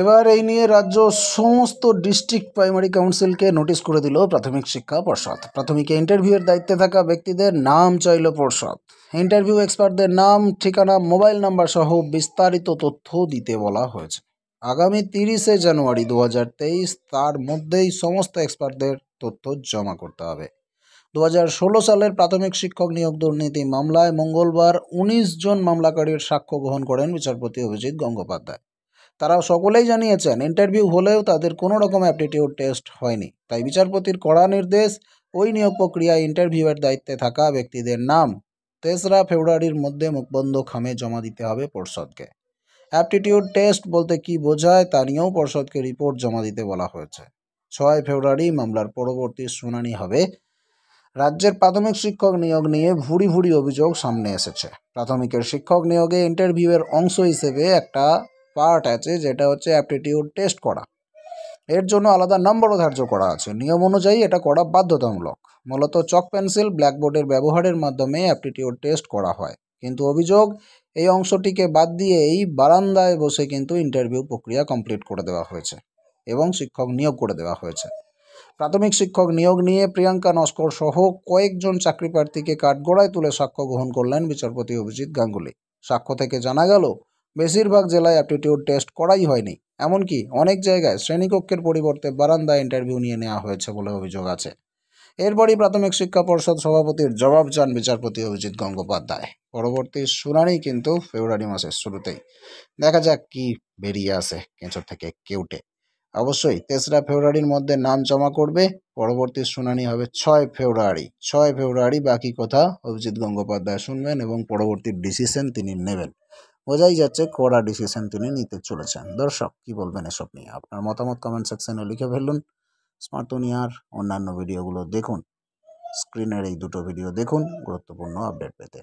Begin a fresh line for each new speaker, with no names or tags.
এবার এই নিয়ে রাজ্য সমস্ত ডিস্ট্রিক্ট প্রাইমারি কাউন্সিলকে নোটিশ করে দিল প্রাথমিক শিক্ষা পর্ষদ প্রাথমিকে ইন্টারভিউয়ের দায়িত্বে থাকা ব্যক্তিদের নাম চাইল পর্ষদ ইন্টারভিউ এক্সপার্টদের নাম ঠিকানা মোবাইল নাম্বার সহ বিস্তারিত তথ্য দিতে বলা হয়েছে আগামী তিরিশে জানুয়ারি দু তার মধ্যেই সমস্ত এক্সপার্টদের তথ্য জমা করতে হবে দু সালের প্রাথমিক শিক্ষক নিয়োগ দুর্নীতি মামলায় মঙ্গলবার ১৯ জন মামলাকারীর সাক্ষ্য গ্রহণ করেন বিচারপতি অভিজিৎ গঙ্গোপাধ্যায় তারা সকলেই জানিয়েছেন ইন্টারভিউ হলেও তাদের কোনো রকম অ্যাপটিটিউড টেস্ট হয়নি তাই বিচারপতির কড়া নির্দেশ ওই নিয়োগ প্রক্রিয়ায় ইন্টারভিউয়ের দায়িত্বে থাকা ব্যক্তিদের নাম তেসরা ফেব্রুয়ারির মধ্যে মুখবন্ধ খামে জমা দিতে হবে পর্ষদকে অ্যাপটিটিউড টেস্ট বলতে কি বোঝায় তা নিয়েও পর্ষদকে রিপোর্ট জমা দিতে বলা হয়েছে ছয় ফেব্রুয়ারি মামলার পরবর্তী শুনানি হবে রাজ্যের প্রাথমিক শিক্ষক নিয়োগ নিয়ে ভুরি ভুরি অভিযোগ সামনে এসেছে প্রাথমিকের শিক্ষক নিয়োগে ইন্টারভিউয়ের অংশ হিসেবে একটা পার্ট আছে যেটা হচ্ছে অ্যাপটিটিউড টেস্ট করা এর জন্য আলাদা নম্বরও ধার্য করা আছে নিয়ম অনুযায়ী এটা করা বাধ্যতামূলক মূলত চক পেন্সিল ব্ল্যাকবোর্ডের ব্যবহারের মাধ্যমে অ্যাপটিটিউড টেস্ট করা হয় কিন্তু অভিযোগ এই অংশটিকে বাদ দিয়ে এই বারান্দায় বসে কিন্তু ইন্টারভিউ প্রক্রিয়া কমপ্লিট করে দেওয়া হয়েছে এবং শিক্ষক নিয়োগ করে দেওয়া হয়েছে প্রাথমিক শিক্ষক নিয়োগ নিয়ে প্রিয়াঙ্কা নস্কর সহ কয়েকজন চাকরি প্রার্থীকে তুলে সাক্ষ্য গ্রহণ করলেন বিচারপতি অভিজিৎ গাঙ্গুলি সাক্ষ্য থেকে জানা গেল বেশিরভাগ জেলায় অ্যাপটিটিউড টেস্ট করাই হয়নি এমনকি অনেক জায়গায় শ্রেণীকক্ষের পরিবর্তে বারান্দা ইন্টারভিউ নিয়ে নেওয়া হয়েছে বলে অভিযোগ আছে এরপরই প্রাথমিক শিক্ষা পর্ষদ সভাপতির জবাব চান বিচারপতি অভিজিৎ গঙ্গোপাধ্যায় পরবর্তী শুনানি কিন্তু ফেব্রুয়ারি মাসের শুরুতেই দেখা যাক কি বেরিয়ে আসে কেঁচোর থেকে কেউটে অবশ্যই তেসরা ফেব্রুয়ারির মধ্যে নাম জমা করবে পরবর্তী শুনানি হবে ছয় ফেব্রুয়ারি ছয় ফেব্রুয়ারি বাকি কথা অভিজিৎ গঙ্গোপাধ্যায় শুনবেন এবং পরবর্তী ডিসিশন তিনি নেবেন বোঝাই যাচ্ছে কড়া ডিসিশন তিনি নিতে চলেছেন দর্শক কি বলবেন এসব নিয়ে আপনার মতামত কমেন্ট সেকশনে লিখে ফেলুন স্মার্ট দুনিয়ার অন্যান্য ভিডিওগুলো দেখুন স্ক্রিনের এই দুটো ভিডিও দেখুন গুরুত্বপূর্ণ আপডেট পেতে